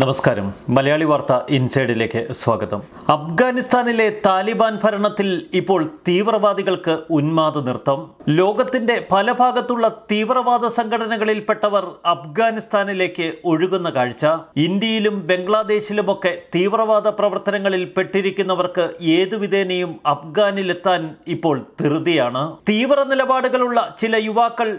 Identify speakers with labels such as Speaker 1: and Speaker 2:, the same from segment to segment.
Speaker 1: നമസ്കാരം മലയാളി വാർത്ത ഇൻസൈഡിലേക്ക് സ്വാഗതം അഫ്ഗാനിസ്ഥാനിലെ താലിബാൻ ഭരണത്തിൽ ഇപ്പോൾ തീവ്രവാദികൾക്ക് ഉന്മാദ നൃത്തം ലോകത്തിന്റെ പല ഭാഗത്തുള്ള തീവ്രവാദ സംഘടനകളിൽപ്പെട്ടവർ അഫ്ഗാനിസ്ഥാനിലേക്ക് ഒഴുകുന്ന കാഴ്ച ഇന്ത്യയിലും ബംഗ്ലാദേശിലുമൊക്കെ തീവ്രവാദ പ്രവർത്തനങ്ങളിൽ പെട്ടിരിക്കുന്നവർക്ക് ഏതുവിധേനയും അഫ്ഗാനിലെത്താൻ ഇപ്പോൾ ധൃതിയാണ് തീവ്ര നിലപാടുകളുള്ള ചില യുവാക്കൾ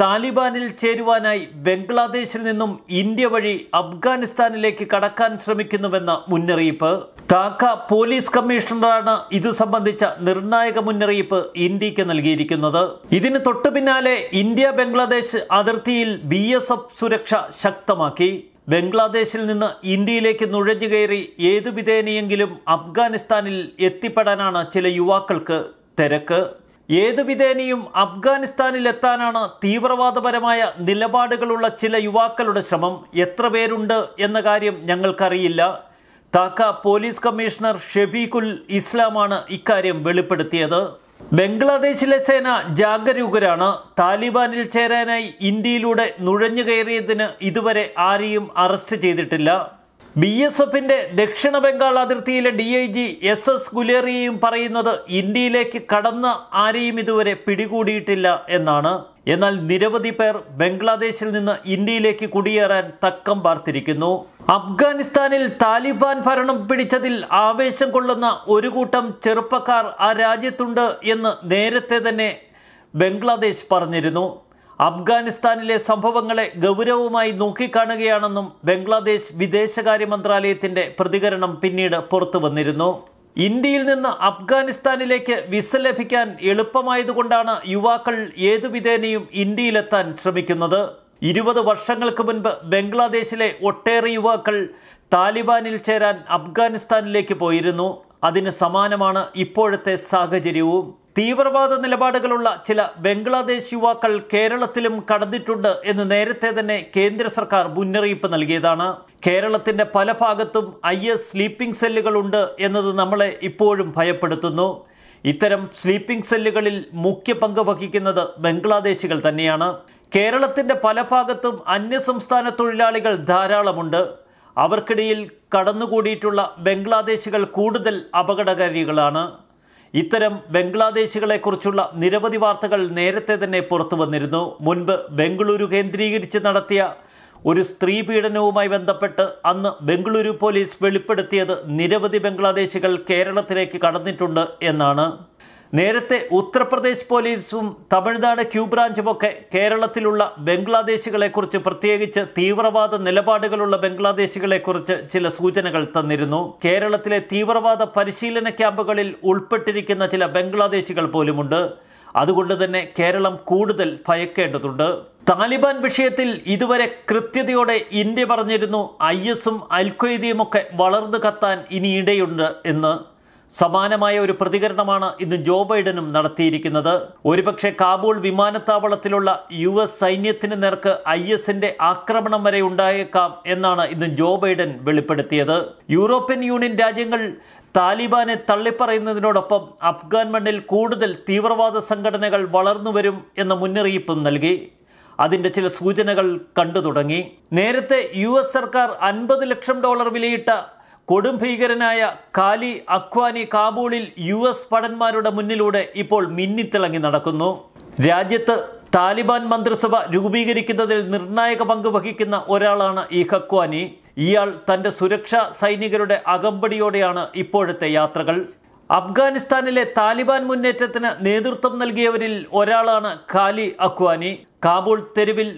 Speaker 1: താലിബാനിൽ ചേരുവാനായി ബംഗ്ലാദേശിൽ നിന്നും ഇന്ത്യ വഴി അഫ്ഗാനിസ്ഥാനിലേക്ക് കടക്കാൻ ശ്രമിക്കുന്നുവെന്ന മുന്നറിയിപ്പ് താക്ക പോലീസ് കമ്മീഷണറാണ് ഇത് സംബന്ധിച്ച നിർണായക മുന്നറിയിപ്പ് ഇന്ത്യക്ക് നൽകിയിരിക്കുന്നത് ഇതിന് തൊട്ടു പിന്നാലെ ഇന്ത്യ ബംഗ്ലാദേശ് അതിർത്തിയിൽ ബി സുരക്ഷ ശക്തമാക്കി ബംഗ്ലാദേശിൽ നിന്ന് ഇന്ത്യയിലേക്ക് നുഴഞ്ഞു കയറി ഏതു വിധേനയെങ്കിലും അഫ്ഗാനിസ്ഥാനിൽ എത്തിപ്പെടാനാണ് ചില യുവാക്കൾക്ക് തിരക്ക് വിധേനയും അഫ്ഗാനിസ്ഥാനിലെത്താനാണ് തീവ്രവാദപരമായ നിലപാടുകളുള്ള ചില യുവാക്കളുടെ ശ്രമം എത്ര പേരുണ്ട് എന്ന കാര്യം ഞങ്ങൾക്കറിയില്ല താക്ക പോലീസ് കമ്മീഷണർ ഷെബീഖുൽ ഇസ്ലാമാണ് ഇക്കാര്യം വെളിപ്പെടുത്തിയത് ബംഗ്ലാദേശിലെ സേന ജാഗരൂകരാണ് താലിബാനിൽ ചേരാനായി ഇന്ത്യയിലൂടെ നുഴഞ്ഞു കയറിയതിന് ഇതുവരെ ആരെയും അറസ്റ്റ് ചെയ്തിട്ടില്ല ബി എസ് എഫിന്റെ ദക്ഷിണ ബംഗാൾ അതിർത്തിയിലെ D I G S S ഗുലേറിയയും പറയുന്നത് ഇന്ത്യയിലേക്ക് കടന്ന ആരെയും ഇതുവരെ പിടികൂടിയിട്ടില്ല എന്നാണ് എന്നാൽ നിരവധി പേർ ബംഗ്ലാദേശിൽ നിന്ന് ഇന്ത്യയിലേക്ക് കുടിയേറാൻ തക്കം പാർത്തിരിക്കുന്നു അഫ്ഗാനിസ്ഥാനിൽ താലിബാൻ ഭരണം പിടിച്ചതിൽ ആവേശം കൊള്ളുന്ന ഒരു കൂട്ടം ചെറുപ്പക്കാർ ആ രാജ്യത്തുണ്ട് എന്ന് നേരത്തെ തന്നെ ബംഗ്ലാദേശ് പറഞ്ഞിരുന്നു അഫ്ഗാനിസ്ഥാനിലെ സംഭവങ്ങളെ ഗൗരവമായി നോക്കിക്കാണുകയാണെന്നും ബംഗ്ലാദേശ് വിദേശകാര്യ മന്ത്രാലയത്തിന്റെ പ്രതികരണം പിന്നീട് പുറത്തു വന്നിരുന്നു ഇന്ത്യയിൽ നിന്ന് അഫ്ഗാനിസ്ഥാനിലേക്ക് വിസ ലഭിക്കാൻ എളുപ്പമായതുകൊണ്ടാണ് യുവാക്കൾ ഏതു വിധേനയും ഇന്ത്യയിലെത്താൻ ശ്രമിക്കുന്നത് ഇരുപത് വർഷങ്ങൾക്ക് മുൻപ് ബംഗ്ലാദേശിലെ ഒട്ടേറെ യുവാക്കൾ താലിബാനിൽ ചേരാൻ അഫ്ഗാനിസ്ഥാനിലേക്ക് പോയിരുന്നു അതിന് സമാനമാണ് ഇപ്പോഴത്തെ സാഹചര്യവും തീവ്രവാദ നിലപാടുകളുള്ള ചില ബംഗ്ലാദേശ് യുവാക്കൾ കേരളത്തിലും കടന്നിട്ടുണ്ട് എന്ന് നേരത്തെ തന്നെ കേന്ദ്ര സർക്കാർ മുന്നറിയിപ്പ് നൽകിയതാണ് കേരളത്തിന്റെ പല ഭാഗത്തും ഐ എസ് സ്ലീപ്പിംഗ് ഉണ്ട് എന്നത് നമ്മളെ ഇപ്പോഴും ഭയപ്പെടുത്തുന്നു ഇത്തരം സ്ലീപ്പിംഗ് സെല്ലുകളിൽ മുഖ്യ പങ്ക് വഹിക്കുന്നത് ബംഗ്ലാദേശികൾ തന്നെയാണ് കേരളത്തിന്റെ പല ഭാഗത്തും അന്യസംസ്ഥാന തൊഴിലാളികൾ ധാരാളമുണ്ട് അവർക്കിടയിൽ കടന്നുകൂടിയിട്ടുള്ള ബംഗ്ലാദേശികൾ കൂടുതൽ അപകടകാരികളാണ് ഇത്തരം ബംഗ്ലാദേശികളെക്കുറിച്ചുള്ള നിരവധി വാർത്തകൾ നേരത്തെ തന്നെ പുറത്തു വന്നിരുന്നു മുൻപ് ബംഗളൂരു കേന്ദ്രീകരിച്ച് നടത്തിയ ഒരു സ്ത്രീ പീഡനവുമായി ബന്ധപ്പെട്ട് അന്ന് ബംഗളൂരു പോലീസ് വെളിപ്പെടുത്തിയത് നിരവധി ബംഗ്ലാദേശികൾ കേരളത്തിലേക്ക് കടന്നിട്ടുണ്ട് എന്നാണ് നേരത്തെ ഉത്തർപ്രദേശ് പോലീസും തമിഴ്നാട് ക്യൂ ബ്രാഞ്ചും ഒക്കെ കേരളത്തിലുള്ള ബംഗ്ലാദേശികളെക്കുറിച്ച് പ്രത്യേകിച്ച് തീവ്രവാദ നിലപാടുകളുള്ള ബംഗ്ലാദേശികളെക്കുറിച്ച് ചില സൂചനകൾ തന്നിരുന്നു കേരളത്തിലെ തീവ്രവാദ പരിശീലന ക്യാമ്പുകളിൽ ഉൾപ്പെട്ടിരിക്കുന്ന ചില ബംഗ്ലാദേശികൾ പോലുമുണ്ട് അതുകൊണ്ട് തന്നെ കേരളം കൂടുതൽ ഭയക്കേണ്ടതുണ്ട് താലിബാൻ വിഷയത്തിൽ ഇതുവരെ കൃത്യതയോടെ ഇന്ത്യ പറഞ്ഞിരുന്നു ഐ എസും അൽഖ്വയ്ദയും ഒക്കെ വളർന്നു കത്താൻ ഇനിയിടയുണ്ട് എന്ന് സമാനമായ ഒരു പ്രതികരണമാണ് ഇന്ന് ജോ ബൈഡനും നടത്തിയിരിക്കുന്നത് ഒരുപക്ഷെ കാബൂൾ വിമാനത്താവളത്തിലുള്ള യു എസ് സൈന്യത്തിന് നേർക്ക് ഐ എസിന്റെ ആക്രമണം വരെ ഉണ്ടായേക്കാം എന്നാണ് ഇന്ന് ജോ ബൈഡൻ വെളിപ്പെടുത്തിയത് യൂറോപ്യൻ യൂണിയൻ രാജ്യങ്ങൾ താലിബാനെ തള്ളിപ്പറയുന്നതിനോടൊപ്പം അഫ്ഗാൻ മണ്ണിൽ കൂടുതൽ തീവ്രവാദ സംഘടനകൾ വളർന്നുവരും എന്ന മുന്നറിയിപ്പും നൽകി അതിൻ്റെ ചില സൂചനകൾ കണ്ടു തുടങ്ങി നേരത്തെ യു എസ് സർക്കാർ അൻപത് ലക്ഷം ഡോളർ വിലയിട്ട കൊടും ഭീകരനായ കാലി അക്വാനി കാബൂളിൽ യു എസ് ഭടന്മാരുടെ മുന്നിലൂടെ ഇപ്പോൾ മിന്നിത്തിളങ്ങി നടക്കുന്നു രാജ്യത്ത് താലിബാൻ മന്ത്രിസഭ രൂപീകരിക്കുന്നതിൽ നിർണായക പങ്ക് വഹിക്കുന്ന ഒരാളാണ് ഈ ഹക്വാനി ഇയാൾ തന്റെ സുരക്ഷാ സൈനികരുടെ അകമ്പടിയോടെയാണ് ഇപ്പോഴത്തെ യാത്രകൾ അഫ്ഗാനിസ്ഥാനിലെ താലിബാൻ മുന്നേറ്റത്തിന് നേതൃത്വം നൽകിയവരിൽ ഒരാളാണ് ഖാലി അക്വാനി കാബൂൾ തെരുവിൽ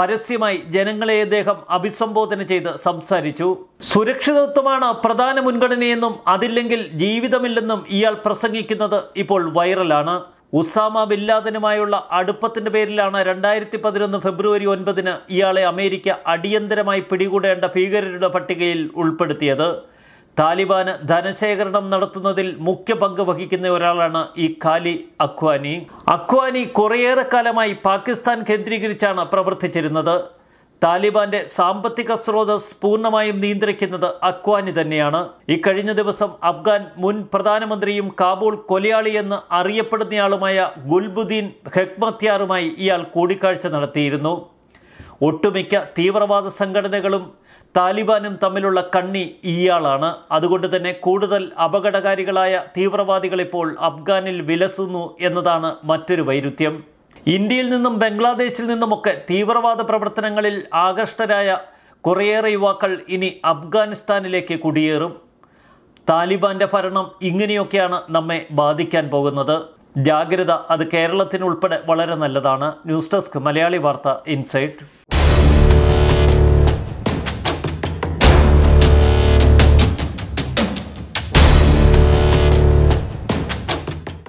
Speaker 1: പരസ്യമായി ജനങ്ങളെ അദ്ദേഹം അഭിസംബോധന ചെയ്ത് സംസാരിച്ചു സുരക്ഷിതത്വമാണ് പ്രധാന മുൻഗണനയെന്നും അതില്ലെങ്കിൽ ജീവിതമില്ലെന്നും ഇയാൾ പ്രസംഗിക്കുന്നത് ഇപ്പോൾ വൈറലാണ് ഉസാമ ബില്ലാദനുമായുള്ള അടുപ്പത്തിന്റെ പേരിലാണ് രണ്ടായിരത്തി പതിനൊന്ന് ഫെബ്രുവരി ഒൻപതിന് ഇയാളെ അമേരിക്ക അടിയന്തരമായി പിടികൂടേണ്ട ഭീകരരുടെ പട്ടികയിൽ ഉൾപ്പെടുത്തിയത് താലിബാന് ധനശേഖരണം നടത്തുന്നതിൽ മുഖ്യ പങ്ക് വഹിക്കുന്ന ഒരാളാണ് ഈ ഖാലി അഖ്വാനി അഖ്വാനി കുറേയേറെ കാലമായി പാകിസ്ഥാൻ കേന്ദ്രീകരിച്ചാണ് പ്രവർത്തിച്ചിരുന്നത് താലിബാന്റെ സാമ്പത്തിക സ്രോതസ് പൂർണ്ണമായും നിയന്ത്രിക്കുന്നത് അഖ്വാനി തന്നെയാണ് ഇക്കഴിഞ്ഞ ദിവസം അഫ്ഗാൻ മുൻ പ്രധാനമന്ത്രിയും കാബൂൾ കൊലയാളിയെന്ന് അറിയപ്പെടുന്നയാളുമായ ഗുൽബുദ്ദീൻ ഹെക്മത്യാറുമായി ഇയാൾ കൂടിക്കാഴ്ച നടത്തിയിരുന്നു ഒട്ടുമിക്ക തീവ്രവാദ സംഘടനകളും താലിബാനും തമ്മിലുള്ള കണ്ണി ഇയാളാണ് അതുകൊണ്ട് തന്നെ കൂടുതൽ അപകടകാരികളായ തീവ്രവാദികൾ ഇപ്പോൾ അഫ്ഗാനിൽ വിലസുന്നു എന്നതാണ് മറ്റൊരു വൈരുദ്ധ്യം ഇന്ത്യയിൽ നിന്നും ബംഗ്ലാദേശിൽ നിന്നുമൊക്കെ തീവ്രവാദ പ്രവർത്തനങ്ങളിൽ ആകർഷ്ടരായ കുറേയേറെ യുവാക്കൾ ഇനി അഫ്ഗാനിസ്ഥാനിലേക്ക് കുടിയേറും താലിബാന്റെ ഭരണം ഇങ്ങനെയൊക്കെയാണ് നമ്മെ ബാധിക്കാൻ പോകുന്നത് ജാഗ്രത അത് കേരളത്തിനുൾപ്പെടെ വളരെ നല്ലതാണ് ന്യൂസ് ഡെസ്ക് മലയാളി വാർത്ത ഇൻസൈറ്റ്